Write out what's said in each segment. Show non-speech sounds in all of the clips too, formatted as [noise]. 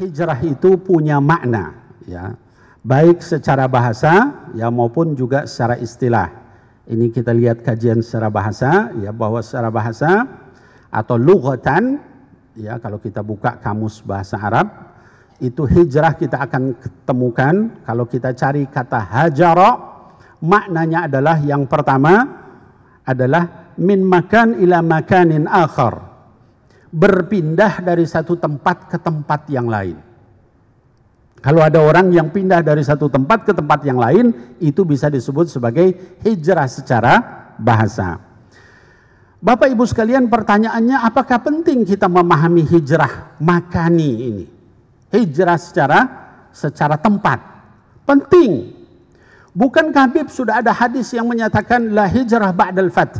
hijrah itu punya makna ya baik secara bahasa ya maupun juga secara istilah ini kita lihat kajian secara bahasa ya bahwa secara bahasa atau lughatan ya kalau kita buka kamus bahasa Arab itu hijrah kita akan ketemukan kalau kita cari kata hajara maknanya adalah yang pertama adalah min makan ila makanin akhar berpindah dari satu tempat ke tempat yang lain. Kalau ada orang yang pindah dari satu tempat ke tempat yang lain, itu bisa disebut sebagai hijrah secara bahasa. Bapak Ibu sekalian, pertanyaannya apakah penting kita memahami hijrah makani ini? Hijrah secara secara tempat. Penting. Bukan Habib sudah ada hadis yang menyatakan la hijrah ba'dal fath.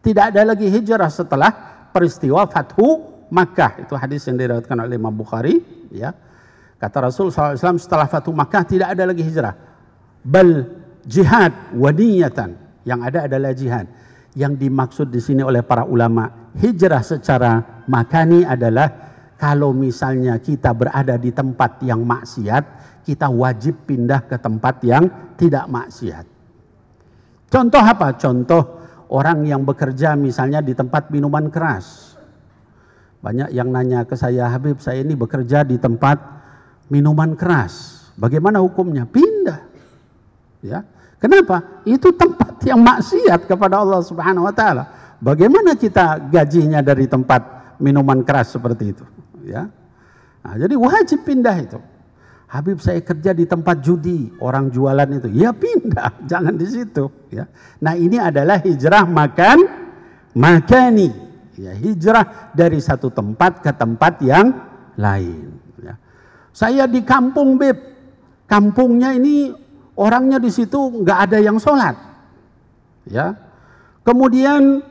Tidak ada lagi hijrah setelah peristiwa Fathu Makkah itu hadis yang diriwayatkan oleh Imam Bukhari ya kata Rasul SAW setelah Fathu Makkah tidak ada lagi hijrah bal jihad wadiyatan yang ada adalah jihad yang dimaksud di sini oleh para ulama hijrah secara makani adalah kalau misalnya kita berada di tempat yang maksiat kita wajib pindah ke tempat yang tidak maksiat contoh apa contoh orang yang bekerja misalnya di tempat minuman keras. Banyak yang nanya ke saya, Habib saya ini bekerja di tempat minuman keras. Bagaimana hukumnya? Pindah. Ya. Kenapa? Itu tempat yang maksiat kepada Allah Subhanahu wa taala. Bagaimana kita gajinya dari tempat minuman keras seperti itu, ya? Nah, jadi wajib pindah itu. Habib saya kerja di tempat judi, orang jualan itu. Ya pindah, [laughs] jangan di situ. Ya. Nah ini adalah hijrah makan makani. Ya, hijrah dari satu tempat ke tempat yang lain. Ya. Saya di kampung Bib, kampungnya ini orangnya di situ nggak ada yang sholat. Ya. Kemudian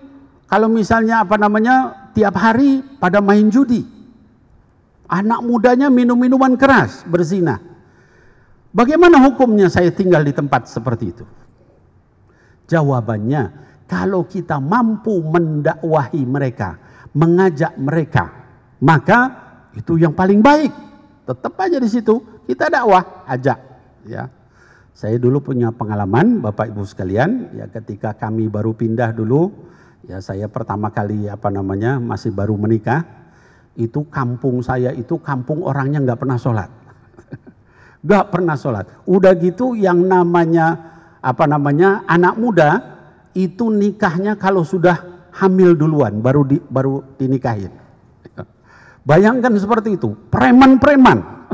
kalau misalnya apa namanya tiap hari pada main judi. Anak mudanya minum minuman keras, berzina. Bagaimana hukumnya saya tinggal di tempat seperti itu? Jawabannya, kalau kita mampu mendakwahi mereka, mengajak mereka, maka itu yang paling baik. Tetap aja di situ, kita dakwah, ajak, ya. Saya dulu punya pengalaman Bapak Ibu sekalian, ya ketika kami baru pindah dulu, ya saya pertama kali apa namanya masih baru menikah itu kampung saya itu kampung orangnya nggak pernah sholat. [laughs] Nggak pernah sholat. Udah gitu yang namanya apa namanya anak muda itu nikahnya kalau sudah hamil duluan baru di, baru dinikahin. [laughs] Bayangkan seperti itu, preman-preman,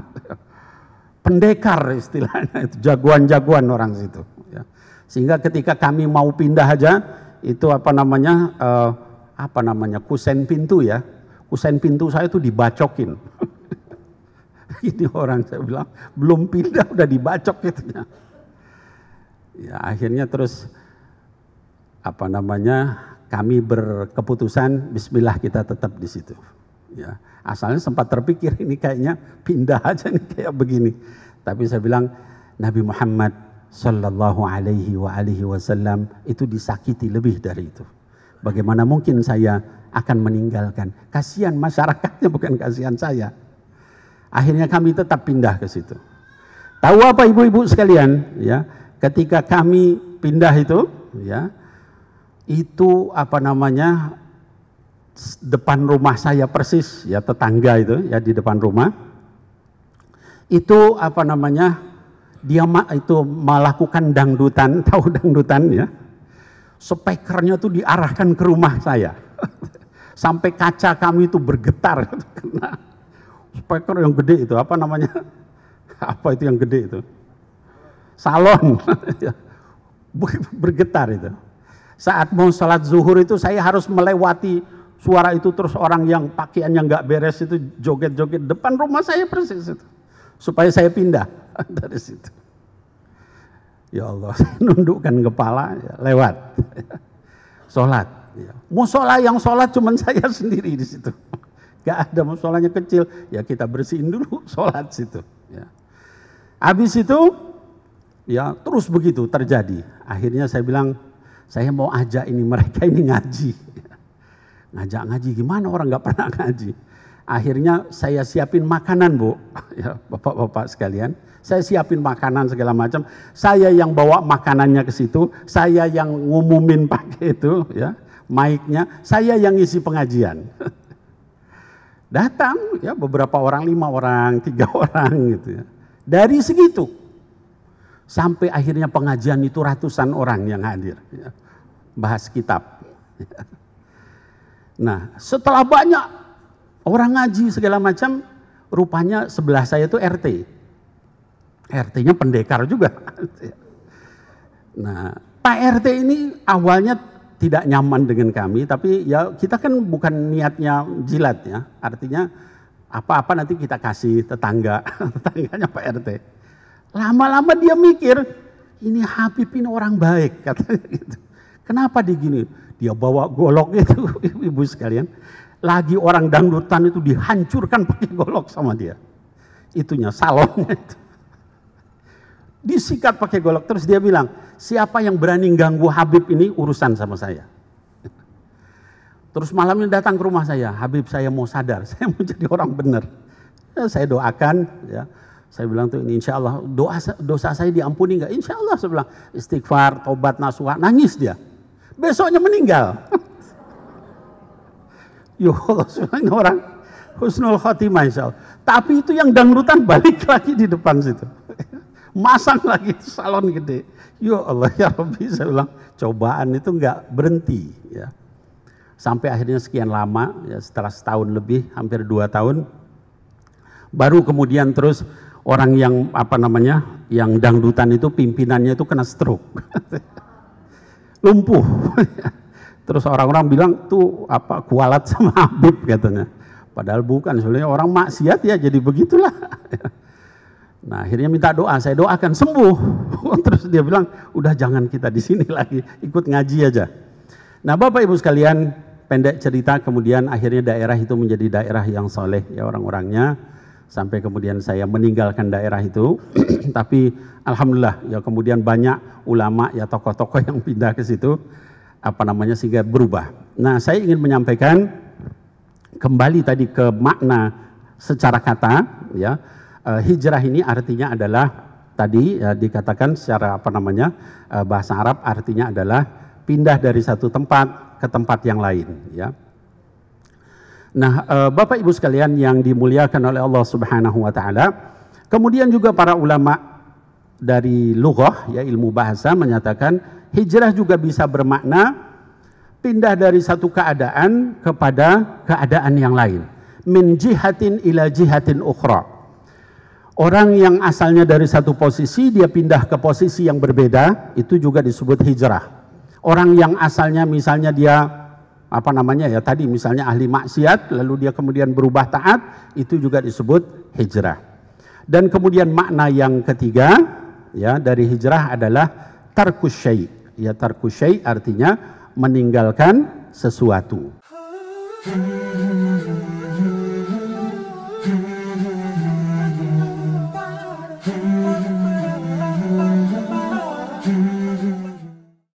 [laughs] pendekar istilahnya itu jagoan-jagoan orang situ. Ya. Sehingga ketika kami mau pindah aja itu apa namanya eh, apa namanya kusen pintu ya kusen pintu saya itu dibacokin. [laughs] Ini orang saya bilang belum pindah udah dibacok gitu ya. Ya akhirnya terus apa namanya kami berkeputusan Bismillah kita tetap di situ. Ya asalnya sempat terpikir ini kayaknya pindah aja nih kayak begini. Tapi saya bilang Nabi Muhammad Sallallahu Alaihi wa alihi Wasallam itu disakiti lebih dari itu. Bagaimana mungkin saya akan meninggalkan. Kasihan masyarakatnya bukan kasihan saya. Akhirnya kami tetap pindah ke situ. Tahu apa ibu-ibu sekalian, ya, ketika kami pindah itu, ya, itu apa namanya depan rumah saya persis, ya tetangga itu, ya di depan rumah. Itu apa namanya dia ma itu melakukan dangdutan, [laughs] tahu dangdutan ya. Spekernya tuh diarahkan ke rumah saya. [laughs] Sampai kaca kami itu bergetar kena [laughs] speaker yang gede itu apa namanya? [laughs] Apa itu yang gede itu? Salon [laughs] bergetar itu. Saat mau sholat zuhur itu saya harus melewati suara itu terus orang yang pakaian yang nggak beres itu joget-joget depan rumah saya persis itu supaya saya pindah dari situ. Ya Allah, saya nundukkan kepala, ya, lewat. Sholat. Iya. Musola yang sholat cuma [laughs] saya sendiri di situ. Gak ada musolanya kecil, ya kita bersihin dulu [laughs] sholat situ. Ya. Habis itu, ya terus begitu terjadi. Akhirnya saya bilang, saya mau ajak ini mereka ini ngaji. [laughs] Ngajak ngaji gimana orang gak pernah ngaji. Akhirnya saya siapin makanan bu, ya, bapak-bapak sekalian. Saya siapin makanan segala macam. Saya yang bawa makanannya ke situ, saya yang ngumumin pakai itu, ya mic-nya, saya yang ngisi pengajian. [laughs] Datang ya beberapa orang, lima orang, tiga [laughs] orang gitu ya. Dari segitu sampai akhirnya pengajian itu ratusan orang yang hadir. Ya. Bahas kitab. [laughs] Nah, setelah banyak orang ngaji segala macam, rupanya sebelah saya itu RT. RT-nya pendekar juga. Nah, Pak RT ini awalnya tidak nyaman dengan kami, tapi ya kita kan bukan niatnya jilat ya. Artinya apa-apa nanti kita kasih tetangga, [laughs] tetangganya Pak RT. Lama-lama dia mikir, ini Habib ini orang baik [laughs] katanya gitu. Kenapa digini? Dia bawa golok [laughs] itu ibu sekalian. Lagi orang dangdutan itu dihancurkan pakai golok sama dia. Itunya salonnya itu. Disikat pakai golok. Terus dia bilang, siapa yang berani ganggu Habib ini urusan sama saya. [laughs] Terus malamnya datang ke rumah saya, Habib saya mau sadar, [laughs] saya mau jadi orang benar. Ya, saya doakan, ya. Saya bilang tuh ini insya Allah doa dosa saya diampuni nggak? Insya Allah saya bilang istighfar, tobat, nasuha, nangis dia. Besoknya meninggal. [laughs] Yo Allah orang husnul khotimah insya Allah. Tapi itu yang dangdutan balik lagi di depan situ masang lagi [laughs] salon gede. Ya Allah ya Rabbi saya bilang cobaan itu nggak berhenti ya. Sampai akhirnya sekian lama ya setelah setahun lebih hampir dua tahun baru kemudian terus orang yang apa namanya yang dangdutan itu pimpinannya itu kena stroke [laughs] lumpuh [laughs] terus orang-orang bilang tuh apa kualat sama Habib katanya padahal bukan sebenarnya orang maksiat ya jadi begitulah Nah akhirnya minta doa, saya doakan sembuh. [laughs] Terus dia bilang, udah jangan kita di sini lagi, ikut ngaji aja. Nah Bapak Ibu sekalian, pendek cerita kemudian akhirnya daerah itu menjadi daerah yang soleh ya orang-orangnya. Sampai kemudian saya meninggalkan daerah itu. [clears throat] Tapi Alhamdulillah ya kemudian banyak ulama ya tokoh-tokoh yang pindah ke situ. Apa namanya sehingga berubah. Nah saya ingin menyampaikan kembali tadi ke makna secara kata ya uh, hijrah ini artinya adalah tadi uh, dikatakan secara apa namanya uh, bahasa Arab artinya adalah pindah dari satu tempat ke tempat yang lain ya. Nah, uh, Bapak Ibu sekalian yang dimuliakan oleh Allah Subhanahu wa taala, kemudian juga para ulama dari lughah ya ilmu bahasa menyatakan hijrah juga bisa bermakna pindah dari satu keadaan kepada keadaan yang lain min jihatin ila jihatin ukhra Orang yang asalnya dari satu posisi, dia pindah ke posisi yang berbeda, itu juga disebut hijrah. Orang yang asalnya misalnya dia, apa namanya ya tadi, misalnya ahli maksiat, lalu dia kemudian berubah taat, itu juga disebut hijrah. Dan kemudian makna yang ketiga, ya dari hijrah adalah tarkusyai. Ya tarkusyai artinya meninggalkan sesuatu. Hmm.